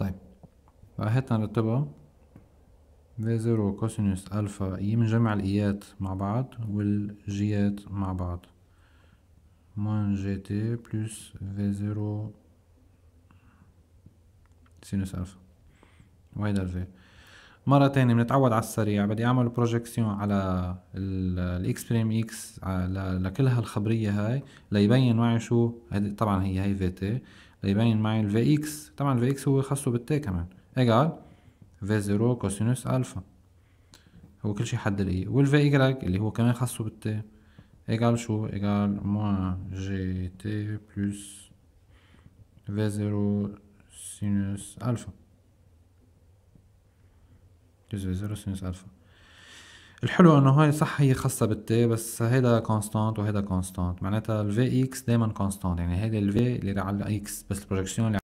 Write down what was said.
طيب بقى هات V0 وكوسينوس ألفا إي بنجمع الإيات مع بعض والجيات مع بعض موان جي تي بلس في زيرو سينوس ألفا وهيدا في مرة تانية بنتعود على السريع بدي أعمل بروجيكسيون على الإكس بريم إكس لكل هالخبرية هاي ليبين معي شو طبعا هي هي في تي يبين معي ال Vx طبعا ال Vx هو خاصه بالتا كمان اجعل V0 كوسينوس ألفا هو كل شيء حد ال E وال Vy اللي هو كمان خاصه بالتا اجعل شو اجعل موان جي تي بلس V0 سينوس ألفا جزء V0 سينوس ألفا الحلو انه هاي صح هي خاصة بالتي بس هيدا كونستانت وهيدا كونستانت معناتها الفي اكس دايما كونستانت يعني هيدا الفي اللي على الاكس بس البروجكسيون اللي